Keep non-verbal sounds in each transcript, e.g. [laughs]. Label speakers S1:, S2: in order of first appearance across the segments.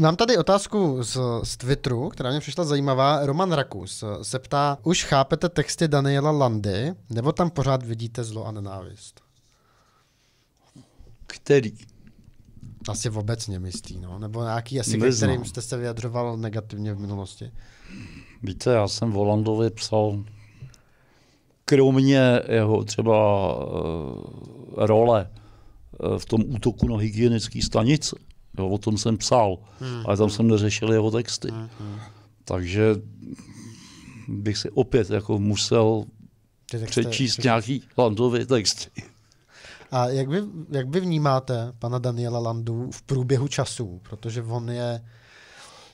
S1: Mám tady otázku z, z Twitteru, která mě přišla zajímavá. Roman Rakus se ptá, už chápete texty Daniela Landy, nebo tam pořád vidíte zlo a nenávist? Který? Asi obecně myslí, no. Nebo nějaký asi, Neznám. kterým jste se vyjadřoval negativně v minulosti. Víte, já jsem Volandovi
S2: psal kromě jeho třeba uh, role uh, v tom útoku na hygienické stanice, Jo, o tom jsem psal, hmm. ale tam jsem hmm. neřešil jeho texty. Hmm, hmm. Takže bych si opět jako musel texty, přečíst nějaký Landový texty.
S1: A jak vy, jak vy vnímáte pana Daniela Landu v průběhu času? Protože on je...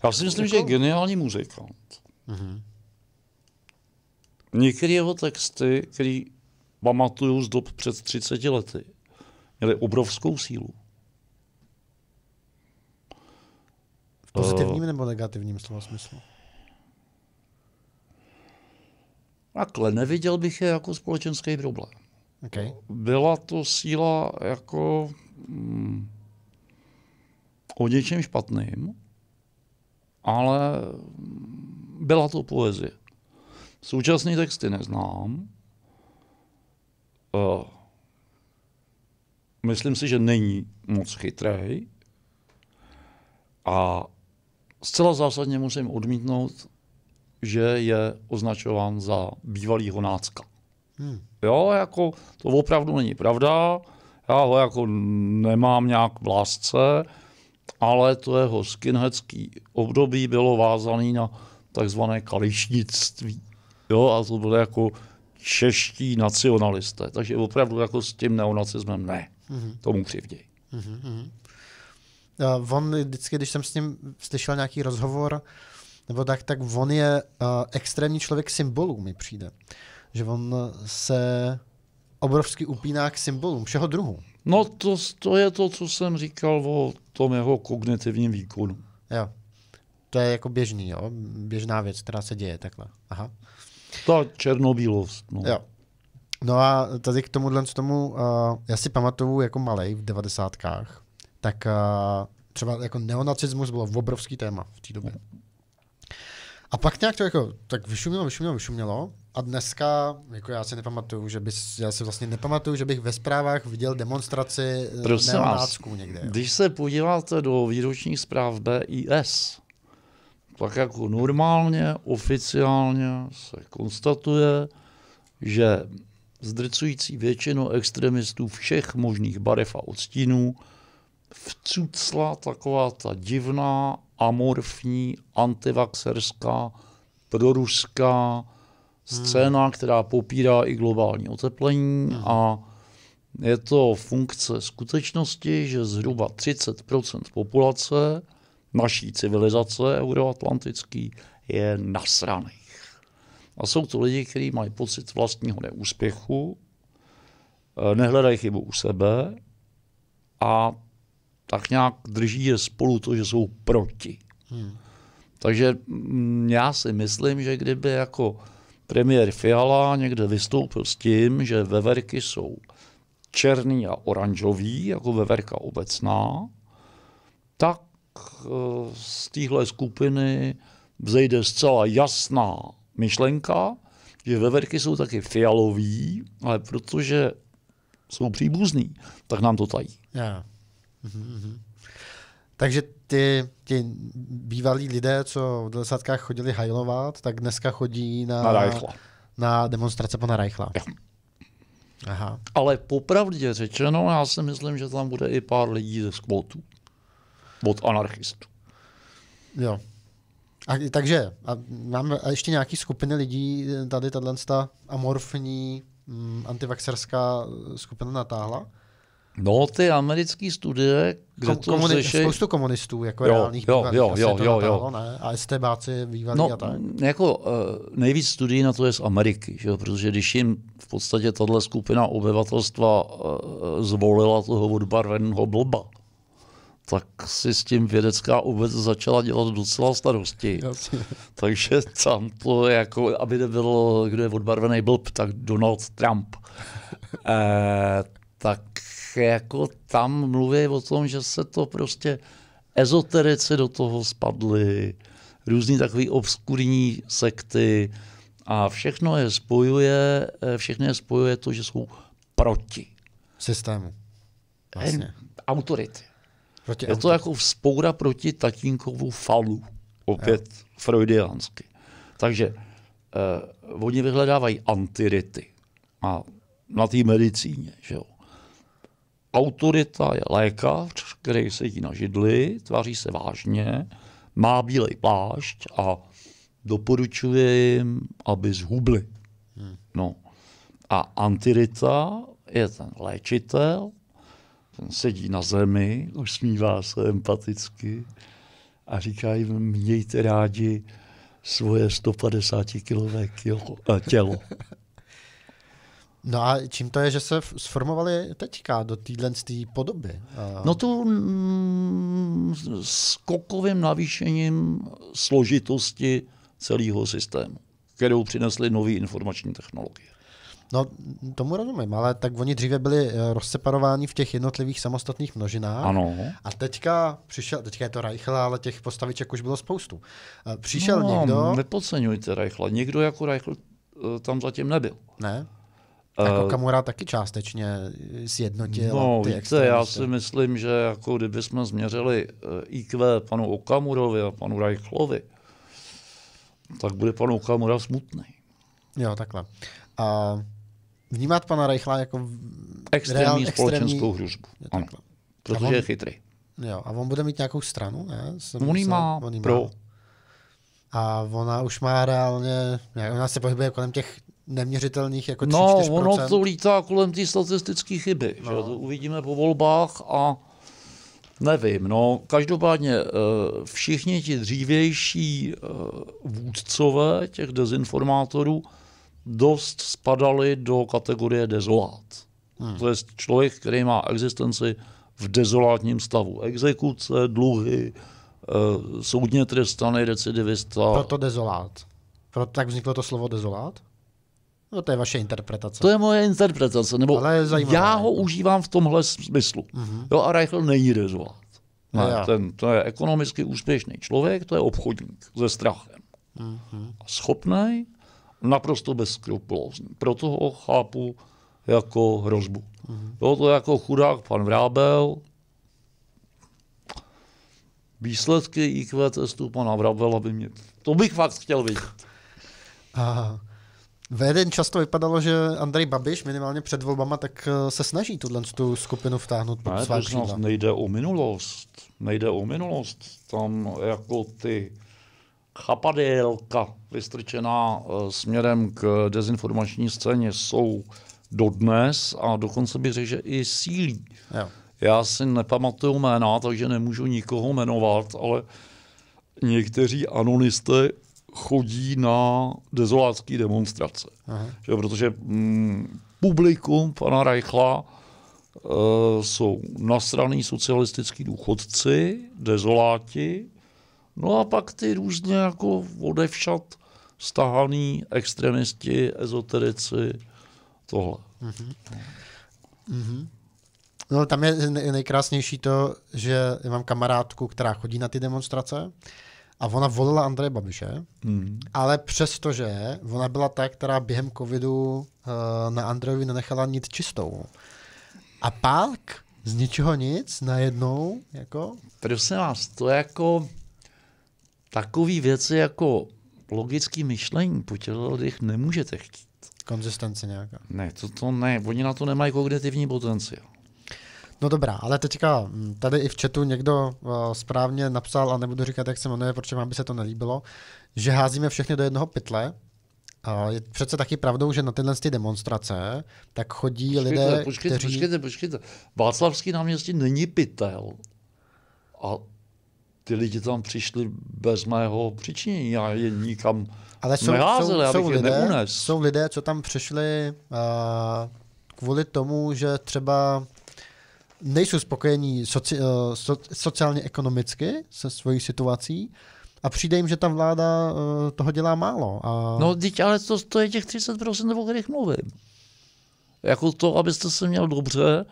S1: Já si myslím, jako... že je jako-
S2: geniální muzikant. hmm Některé jeho texty, které pamatuju z dob před 30 lety, měly obrovskou sílu. pozitivním
S1: nebo negativním slova smyslu?
S2: Takhle, neviděl bych je jako společenský problém. Okay. Byla to síla jako mm, o něčem špatným, ale byla to poezie. Současné texty neznám. Uh, myslím si, že není moc chytrý. A zcela zásadně musím odmítnout, že je označován za bývalýho nácka. Hmm. Jo, jako to opravdu není pravda. Já ho jako nemám nějak v lásce, ale to jeho skinheadský období bylo vázané na takzvané kališnictví. Jo, a to byly jako čeští nacionalisté. Takže opravdu jako s tím neonacismem ne. Mm-hmm. Tomu křivději.
S1: Mm-hmm. Mhm. Eh, on vždycky, když jsem s ním slyšel nějaký rozhovor, nebo tak, tak on je uh, extrémní člověk symbolů, mi přijde. Že on se obrovsky upíná k symbolům všeho druhu.
S2: No to, to je to, co jsem říkal o tom jeho kognitivním výkonu.
S1: Jo. To je jako běžný, jo? běžná věc, která se děje takhle. Aha. Ta černobílost. No. Jo. No a tady k tomuhle tomu, uh, já si pamatuju jako malej v devadesátkách, tak uh, třeba jako neonacismus bylo obrovský téma v té době. A pak nějak to jako tak vyšumělo, vyšumělo, vyšumělo. A dneska, jako já si nepamatuju, že bys, já si vlastně nepamatuju, že bych ve zprávách viděl demonstraci eh, Prosím vás, někde. Jo.
S2: Když se podíváte do výročních zpráv BIS, tak jako normálně, oficiálně se konstatuje, že zdrcující většinu extremistů všech možných barev a odstínů vcucla taková ta divná, amorfní, antivaxerská, proruská scéna, hmm. která popírá i globální oteplení hmm. a je to funkce skutečnosti, že zhruba 30 populace naší civilizace euroatlantický je nasraných. A jsou to lidi, kteří mají pocit vlastního neúspěchu, eh, nehledají chybu u sebe a tak nějak drží je spolu to, že jsou proti. Hmm. Takže m, mm, já si myslím, že kdyby jako premiér Fiala někde vystoupil s tím, že veverky jsou černý a oranžový, jako veverka obecná, tak eh, z téhle skupiny vzejde zcela jasná myšlenka, že veverky jsou taky fialový, ale protože jsou příbuzný, tak nám to tají.
S1: Yeah. Mm-hmm. Takže ty, ty bývalí lidé, co v desátkách chodili hajlovat, tak dneska chodí na, na, na demonstrace pana Reichla. Aha. Ale popravdě řečeno,
S2: já si myslím, že tam bude i pár lidí ze skvotů. Od anarchistů.
S1: Jo. A, takže a máme ještě nějaký skupiny lidí, eh, tady tato amorfní m, mm, antivaxerská eh, skupina natáhla?
S2: No, ty americké studie, kde Kom, to komuni- Spoustu komunistů, jako jo, reálných jo, jo, jo, jo, jo.
S1: ne? A STBáci bývalí no, a tak.
S2: Jako, uh, nejvíc studií na to je z Ameriky, že? protože když jim v podstatě tahle skupina obyvatelstva uh, zvolila toho odbarveného blba, tak si s tím vědecká obec začala dělat docela starosti. [laughs] Takže tam to jako, aby nebylo, kdo je odbarvený blb, tak Donald Trump. eh, tak jako tam mluví o tom, že se to prostě ezoterici do toho spadly, různý takové obskurní sekty a všechno je spojuje, eh, všechno je spojuje to, že jsou proti. Systému. Vlastně. Autority. Proti je autority. to jako vzpoura proti tatínkovou falu. Opět jo. freudiansky. Takže eh, oni vyhledávají antirity. A na té medicíně, že jo autorita je lékař, který sedí na židli, tváří se vážně, má bílej plášť a doporučuje jim, aby zhubli. Hmm. No. A antirita je ten léčitel, ten sedí na zemi, usmívá se empaticky a říká jim, mějte rádi svoje 150 kilové eh, tělo.
S1: [laughs] No a čím to je, že se sformovali teďka do téhle podoby? No
S2: to mm, skokovým
S1: navýšením
S2: složitosti celého systému, kterou přinesly nové
S1: informační technologie. No, tomu rozumím, ale tak oni dříve byli eh, rozseparováni v těch jednotlivých samostatných množinách. Ano. A teďka přišel, teďka je to Reichla, ale těch postaviček už bylo spoustu. Eh, přišel no, někdo... nepodceňujte Reichla. Někdo jako Reichl
S2: eh, tam zatím nebyl. Ne? Jako eh,
S1: Kamura taky částečně sjednotil. No, ty víte, extrémisty. já si
S2: myslím, že jako kdybychom změřili eh, IQ panu Okamurovi a panu Rajchlovi, tak bude pan Okamura smutný.
S1: Jo, takhle. A vnímat pana Rajchla jako extrémní reál, společenskou
S2: extrémní... hružbu. Ano. Protože on, je chytrý.
S1: Jo, a on bude mít nějakou stranu, ne? Jsem, on má, on má. pro. A ona už má reálně, ona se pohybuje kolem těch neměřitelných jako 3, No, ono to
S2: lítá kolem té statistické chyby. No. Že? To uvidíme po volbách a nevím. No, každopádně eh, všichni ti dřívější eh, vůdcové těch dezinformátorů dost spadali do kategorie dezolát. Hmm. To je člověk, který má existenci v dezolátním stavu. Exekuce, dluhy, eh, soudně trestaný recidivista. Proto
S1: dezolát. Proto tak vzniklo to slovo dezolát? No to je vaše interpretace. To
S2: je moje interpretace, nebo Ale zajímavé, já ho užívám v tomhle smyslu. Uh-huh. Jo, a Reichl není rezovat. No ne, no ten, to je ekonomicky úspěšný člověk, to je obchodník se strachem. Uh-huh. A schopný, naprosto bezskrupulózní. Proto ho chápu jako hrozbu. Uh-huh. Jo, to je jako chudák pan Vrábel, výsledky IQ testu pana Vrabela by mě... To bych fakt chtěl vidět. Aha.
S1: V čas často vypadalo, že Andrej Babiš minimálně před volbama tak eh, se snaží tuhle tu skupinu vtáhnout pod ne, svá křídla.
S2: Nejde o minulost. Nejde o minulost. Tam jako ty chapadélka vystrčená eh, směrem k dezinformační scéně jsou dodnes a dokonce bych řekl, že i sílí. Jo. Já si nepamatuju jména, takže nemůžu nikoho jmenovat, ale někteří anonisté chodí na dezolátské demonstrace. Aha. Že, protože mm, publikum pana Reichla e, jsou nasraný socialistický důchodci, dezoláti, no a pak ty různě jako odevšat stahaný extremisti, ezoterici, tohle.
S1: Mhm. Mhm. No tam je nejkrásnější to, že mám kamarádku, která chodí na ty demonstrace a ona volila Andreje Babiše, hmm. ale přestože ona byla ta, která během covidu uh, na Andrejovi nenechala nic čistou. A pak z ničeho nic najednou, jako... Prosím vás, to je jako
S2: takový věci jako logický myšlení po těch nemůžete
S1: chtít. Konzistence nějaká. Ne, to, to ne, oni na to nemají kognitivní potenciál. No dobrá, ale teďka hm, tady i v chatu někdo eh, správně napsal, a nebudu říkat, jak se jmenuje, proč vám by se to nelíbilo, že házíme všechny do jednoho pytle, je přece taky pravdou, že na tyhle ty demonstrace tak chodí počkejte, lidé, počkejte, kteří... Počkejte,
S2: počkejte, Václavský náměstí není pytel. A ty lidi tam přišli bez mého přičinění. Já je nikam Ale jsou, neházel, jsou, jsou, lidé,
S1: jsou lidé, co tam přišli uh, kvůli tomu, že třeba nejsou spokojení soci, eh, so, sociálně ekonomicky se svojí situací a přijde jim, že ta vláda eh, toho dělá málo. A... No,
S2: teď ale to, to je těch 30%, o kterých mluvím. Jako to, abyste se měl dobře,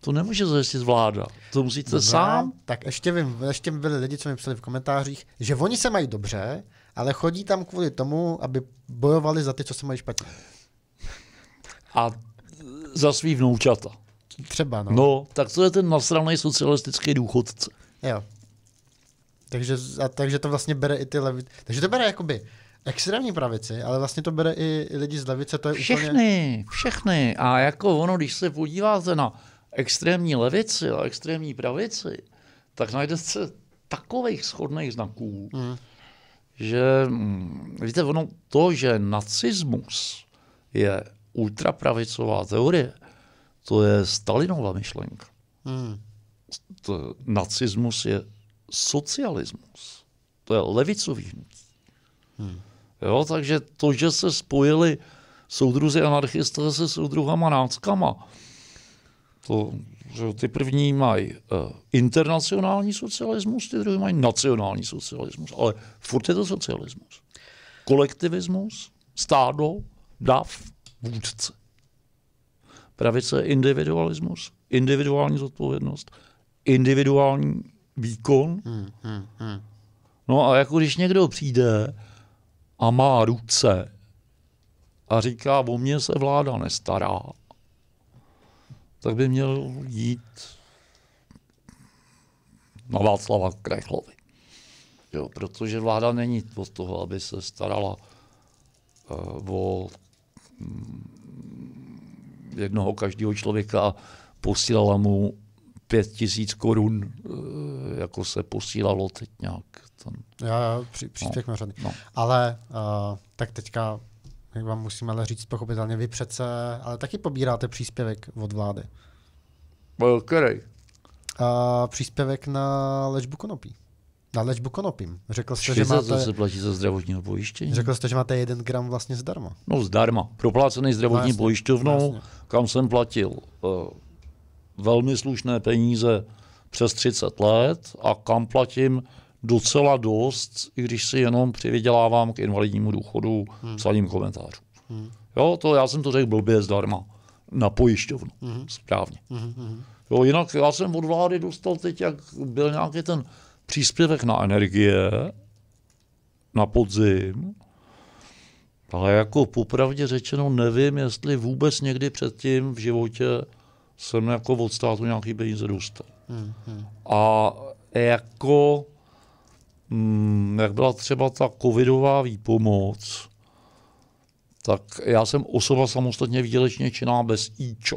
S2: to nemůže zajistit vláda. To musíte dobře. No, sám.
S1: Tak ještě, vím, ještě byli lidi, co mi psali v komentářích, že oni se mají dobře, ale chodí tam kvůli tomu, aby bojovali za ty, co se mají špatně.
S2: A za svý vnoučata. Třeba, no. No,
S1: tak to je ten nasraný socialistický důchodce. Jo. Takže, a, takže to vlastně bere i ty levice. Takže to bere jakoby extrémní pravici, ale vlastně to bere i, i lidi z levice, to je všechny, úplně...
S2: Všechny, A jako ono, když se podíváte na extrémní levici a extrémní pravici, tak najdete takových shodných
S1: znaků, hmm. mm.
S2: že víte, ono to, že nacismus je ultrapravicová teorie, to je Stalinova myšlenka. Hmm. To, nacismus je socialismus. To je levicový hnutí. Hmm. Jo, takže to, že se spojili soudruzi anarchisté se soudruhama náckama, to, že ty první mají uh, internacionální socialismus, ty druhý mají nacionální socialismus, ale furt je to socialismus. Kolektivismus, stádo, dav, vůdce. Pravice je individualismus, individuální zodpovědnost, individuální výkon.
S1: Hmm, hmm, hmm.
S2: No a jako když někdo přijde a má ruce a říká, o mě se vláda nestará, tak by měl jít na Václava Krechlovi. Jo, protože vláda není od toho, aby se starala uh, o mm, jednoho každého člověka a posílala mu pět tisíc korun, eh, jako se posílalo teď nějak. Ten,
S1: já při, při no, no. Ale uh, tak teďka, jak vám musím ale říct, pochopitelně vy přece, ale taky pobíráte příspěvek od vlády. Eh, který? Uh, příspěvek na léčbu konopí na léčbu konopím. Řekl jste, že máte... se
S2: platí za zdravotního pojištění. Řekl
S1: jste, že máte jeden gram vlastně zdarma.
S2: No zdarma. Proplácený no, zdravotní no, pojišťovnou, jasně. kam jsem platil uh, velmi slušné peníze přes 30 let a kam platím docela dost, i když si jenom přivydělávám k invalidnímu důchodu hmm. psaním komentářů. Hmm. Jo, to já jsem to řekl blbě zdarma. Na pojišťovnu. Hmm. Správně. Hmm. hmm, hmm. Jo, jinak já jsem od vlády dostal teď, jak byl nějaký ten příspěvek na energie na podzim, ale jako popravdě řečeno nevím, jestli vůbec někdy předtím v životě jsem jako od státu nějaký peníze dostal. Mm-hmm. A jako, mm, jak byla třeba ta covidová výpomoc, tak já jsem osoba samostatně výdělečně činná bez IČO,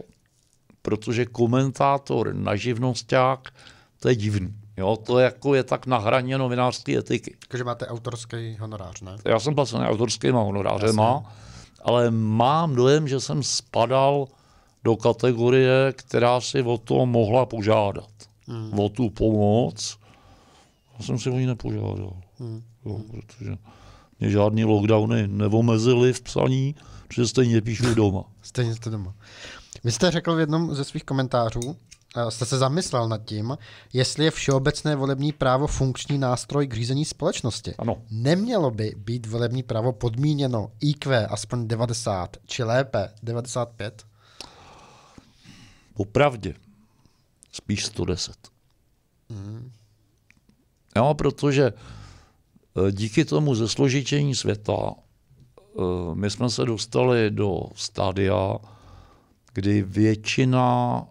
S2: protože komentátor na živnosták, to je divný. Jo, to jako je tak na hraně novinářské etiky.
S1: Takže máte autorský honorář, ne? Já
S2: jsem placený autorskýma honorářema, má, ale mám dojem, že jsem spadal do kategorie, která si o to mohla požádat. Hmm. O tu pomoc. Já jsem si o ní nepožádal.
S1: Hmm. Jo, protože
S2: mě žádný lockdowny neomezily v psaní, protože stejně píšu doma. [laughs]
S1: stejně jste doma. Vy jste řekl v jednom ze svých komentářů, Eh, jste se zamyslel nad tím, jestli je všeobecné volební právo funkční nástroj k řízení společnosti. Ano. Nemělo by být volební právo podmíněno IQ aspoň 90, či lépe 95? Popravdě.
S2: Spíš 110. Mm. Jo, protože eh, díky tomu zesložitění světa eh, my jsme se dostali do stádia, kdy většina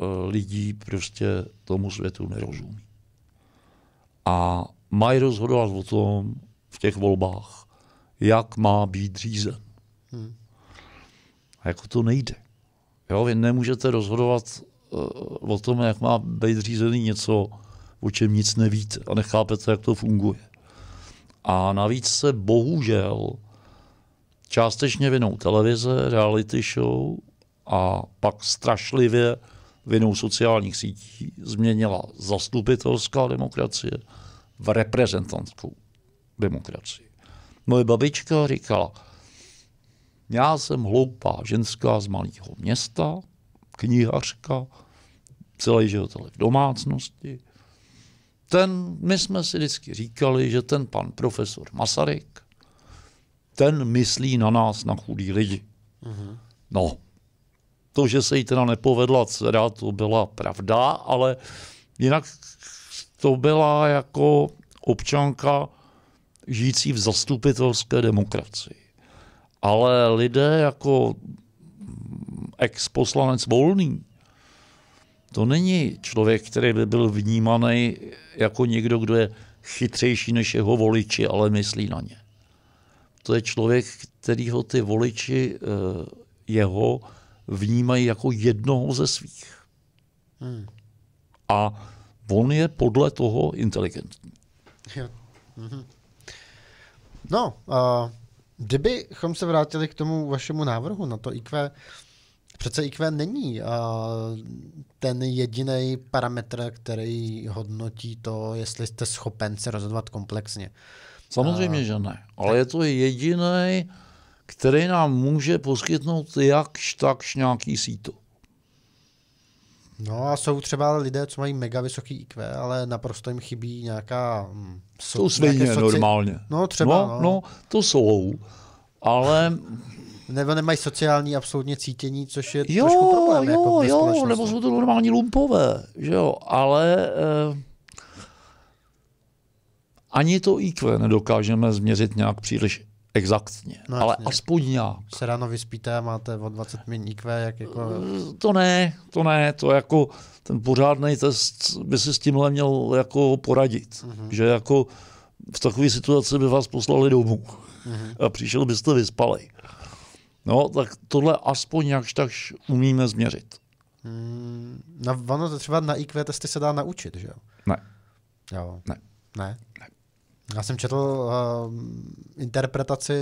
S2: Eh, lidí prostě tomu světu nerozumí. A mají rozhodovat o tom v těch volbách, jak má být řízen. Hmm. A jako to nejde. Jo, vy nemůžete rozhodovat eh, o tom, jak má být řízený něco, o čem nic nevíte a nechápete, jak to funguje. A navíc se bohužel částečně vinou televize, reality show a pak strašlivě vinou sociálních sítí změnila zastupitelská demokracie v reprezentantskou demokracii. Moje babička říkala, já jsem hloupá ženská z malého města, knihařka, celý život v domácnosti. Ten, my jsme si vždycky říkali, že ten pan profesor Masaryk, ten myslí na nás, na chudý lidi. Mm-hmm. No, to, že se jí teda nepovedla dcera, to byla pravda, ale jinak to byla jako občanka žijící v zastupitelské demokracii. Ale lidé jako ex-poslanec Volný, to není člověk, který by byl vnímaný jako někdo, kdo je chytřejší než jeho voliči, ale myslí na ně. To je člověk, kterýho ty voliči eh, jeho vnímají jako jednoho ze svých. Hmm. A on je podle toho inteligentní.
S1: Mhm. No, uh, kdybychom se vrátili k tomu vašemu návrhu na to IQ, přece IQ není uh, ten jediný parametr, který hodnotí to, jestli jste schopen se rozhodovat komplexně. Samozřejmě, uh, že ne,
S2: ale tak... je to jediný který nám může poskytnout jakž takž nějaký síto.
S1: No a jsou třeba lidé, co mají mega vysoký IQ, ale naprosto jim chybí nějaká... Mm, so, to svině soci... normálně. No třeba, no, no. no to jsou, ale... nebo nemají sociální absolutně cítění, což je jo, trošku problém. Jo, jako jo, nebo jsou
S2: to normální lumpové, že jo,
S1: ale... Eh,
S2: ani to IQ nedokážeme změřit nějak příliš Exaktně,
S1: no, ale jasně. aspoň nějak. Se ráno vyspíte a máte o 20 min IQ, jak jako... To ne,
S2: to ne, to jako ten pořádný test by si s tímhle měl jako poradit, mm-hmm. že jako v takové situaci by vás poslali domů mm-hmm. a přišel byste vyspali. No, tak tohle aspoň jakž tak umíme změřit.
S1: Mm, na, ono třeba na IQ testy se dá naučit, že jo? Ne. Jo. Ne. Ne? Ne. Já jsem četl uh, interpretaci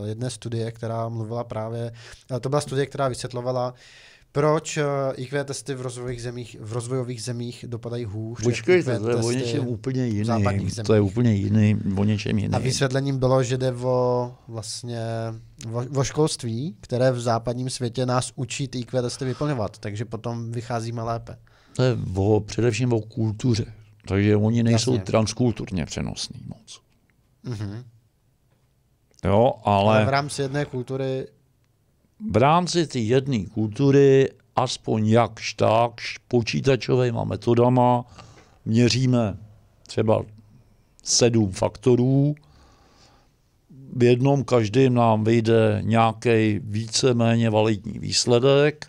S1: uh, jedné studie, která mluvila právě, uh, to byla studie, která vysvětlovala, proč uh, IQ testy v rozvojových zemích, v rozvojových zemích dopadají hůř. Počkejte, to je o něčem úplně jiný. To
S2: je úplně jiný, o něčem jiný. A
S1: vysvětlením bylo, že jde o, vlastně, o, o školství, které v západním světě nás učí ty IQ testy vyplňovat, takže potom vycházíme lépe. To
S2: je o, především o kultuře takže oni nejsou Jasně. transkulturně přenosní moc. Mm-hmm. Jo, ale... ale v
S1: rámci jedné kultury...
S2: V rámci té jedné kultury aspoň jakž tak počítačovými metodama měříme třeba sedm faktorů. V jednom každém nám vyjde nějaký víceméně validní výsledek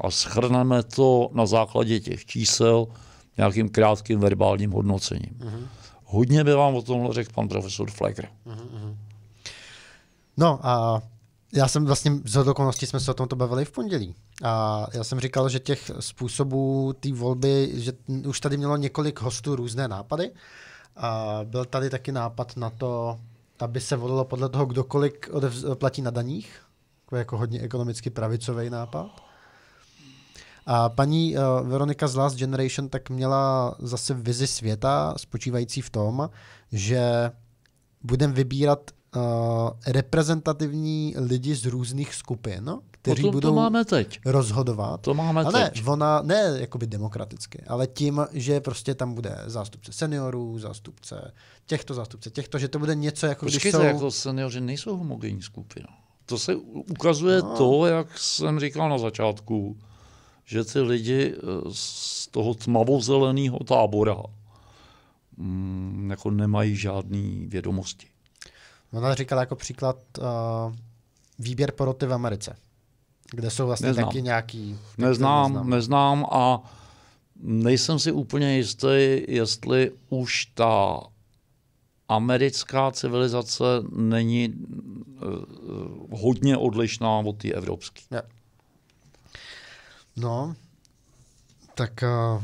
S2: a schrneme to na základě těch čísel nějakým krátkým verbálním hodnocením. Uh-huh. Hodně by vám o tomhle řekl pan profesor Flecker.
S1: Uh-huh. Mhm, mhm. No a já jsem vlastně, z okolností jsme se o tomto bavili v pondělí. A já jsem říkal, že těch způsobů té volby, že už tady mělo několik hostů různé nápady. A byl tady taky nápad na to, aby se volilo podle toho, kdokoliv platí na daních. Jako hodně ekonomicky pravicový nápad. A paní uh, Veronika z Last Generation tak měla zase vizi světa spočívající v tom, že budeme vybírat uh, reprezentativní lidi z různých skupin, kteří budou to máme teď. rozhodovat. To máme ale teď. Ne, ona, ne jakoby demokraticky, ale tím, že prostě tam bude zástupce seniorů, zástupce těchto, zástupce těchto, že to bude něco jako Počkejte, když jsou...
S2: jako seniori nejsou homogenní skupina. To se ukazuje no. to, jak jsem říkal na začátku, že ty lidi eh, z toho tmavozeleného tábora mm, jako nemají žádné vědomosti.
S1: No, ona říkala jako příklad uh, výběr poroty v Americe, kde jsou vlastně neznám. taky nějaký... Tak neznám, neznám,
S2: neznám a nejsem si úplně jistý, jestli už ta americká civilizace není uh, hodně odlišná od té evropské.
S1: Yeah. No, tak uh,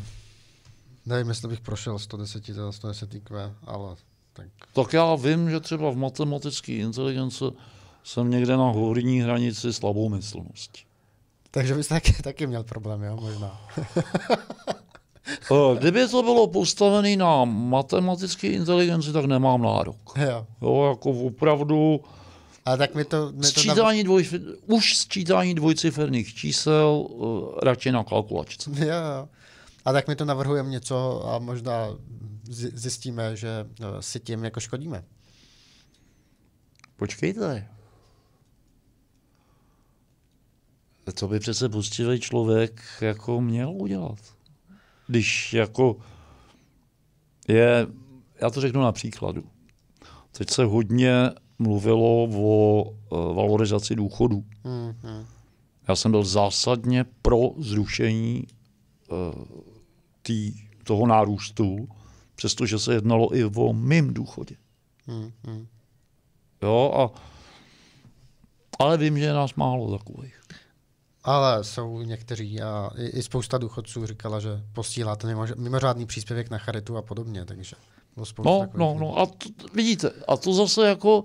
S1: nevím, jestli bych prošel 110, 110 IQ, ale tak... Tak
S2: já vím, že třeba v matematické inteligenci jsem někde na horní hranici slabou myslnosti.
S1: Takže bys taky, taky měl problém, jo, možná. [laughs]
S2: Eh, kdyby to bylo postavené na matematické inteligenci, tak nemám nárok.
S1: Jo. jo jako opravdu a tak mi to... Mi to sčítání
S2: dvoj, už sčítání dvojciferných čísel uh, radši na kalkulačce.
S1: [laughs] Jo, jo. A tak mi to navrhujeme něco a možná zjistíme, že eh, si tím jako škodíme.
S2: Počkejte. To by přece poctivý člověk jako měl udělat. Když jako je, já to řeknu na příkladu. Teď se hodně mluvilo o e, valorizaci důchodů.
S1: Mm-hmm.
S2: Já jsem byl zásadně pro zrušení uh, tý, toho nárůstu, přestože se jednalo i o mým důchodě.
S1: Mm-hmm. Jo, a, ale vím, že je nás málo takových. Ale jsou někteří a i, i spousta důchodců říkala, že posílá ten mimořádný příspěvek na charitu a podobně, takže bylo spousta no, no, no,
S2: a to, vidíte, a to zase jako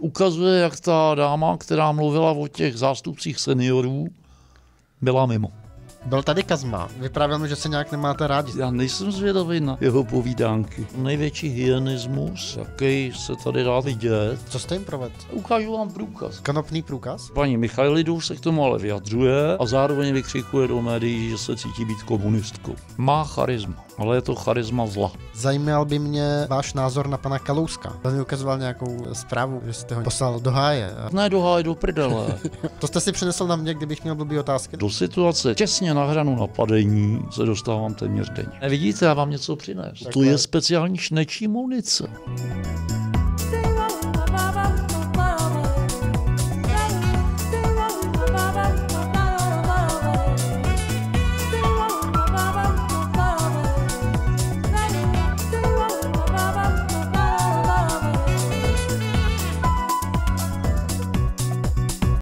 S2: ukazuje, jak ta dáma, která mluvila o těch zástupcích seniorů, byla mimo. Byl tady Kazma.
S1: Vyprávěl mi, že se
S2: nějak nemáte rádi. Já nejsem zvědavý na jeho povídánky. Největší hyenismus, jaký se tady dá vidět. Co jste jim provedl? Ukážu vám průkaz. Kanopný průkaz? Paní Michailidů se k tomu ale vyjadřuje a zároveň vykřikuje do médií, že se cítí být komunistkou. Má charisma, ale je to charisma zla.
S1: Zajímal by mě váš názor na pana Kalouska. Ten mi ukazoval nějakou zprávu, že jste ho poslal do háje. Ne
S2: do háje, do prdele. [laughs] to jste si přinesl na mě, kdybych měl blbý otázky. Do situace těsně na hranu napadení se dostávám téměř denně. Vidíte, já vám něco přines. To je speciální šnečí munice.